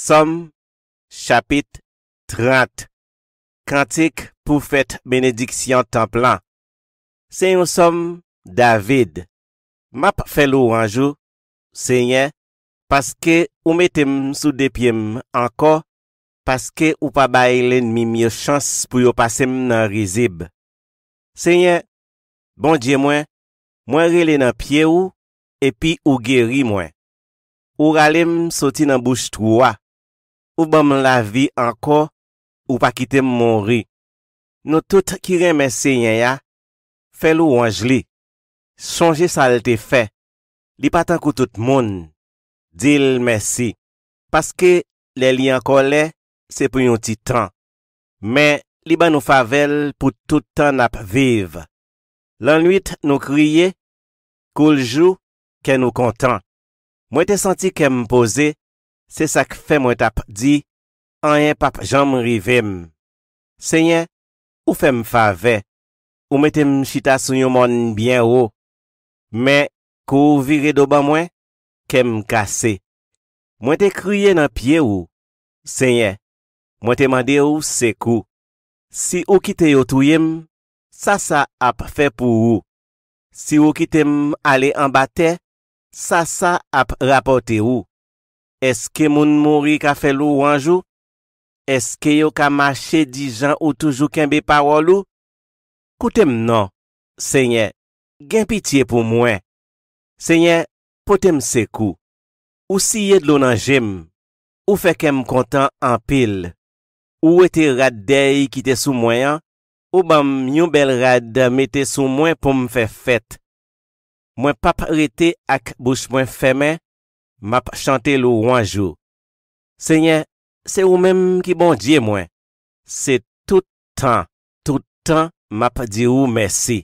SOM, CHAPIT, 30, KANTIK POU FET BENEDIKSYAN TANPLAN SENYON SOM, DAVID, MAP FELO ANJOU, SENYE, PASKE OU METEM SOU DEPYEM ANKO, PASKE OU PA BAELEN MI MYO CHANS POU YO PASEM NAN RIZIB SENYE, BON DYE MWEN, MWEN RELE NAN PYE OU, EPI OU GERI MWEN Ou ba m la vi anko, ou pa kite m mori. Nou tout ki remese yanya, fe lou anj li. Sonje salte fe, li patan kou tout moun. Dil mese, paske le li anko le, se pou yon titan. Men, li ba nou favel pou toutan ap vive. Lanluit nou kriye, koul jou, ke nou kontan. Mwen te santi ke m pose, Se sak fe mwen tap di, anye pap janm rivem. Senye, ou fem fave, ou metem chita sou yon mon byen ou. Men, kou vire do ban mwen, kem kase. Mwen te kriye nan pie ou. Senye, mwen te mande ou se kou. Si ou kite yo touyem, sa sa ap fe pou ou. Si ou kite m ale an bate, sa sa ap rapote ou. Eske moun mouri ka fe lou anjou? Eske yo ka mache di jan ou toujou kenbe parolou? Koutem nan, senye, gen pitiye pou mwen. Senye, potem se kou. Ou si yed lonan jem, ou fe kenm kontan an pil. Ou ete rad dey ki te sou mwen, ou bam nyon bel rad dey me te sou mwen pou mwen fe fet. Mwen pap rete ak bouch mwen femen, map chante lou wanjou. Se nye, se ou menm ki bon dje mwen. Se toutan, toutan map di ou mesi.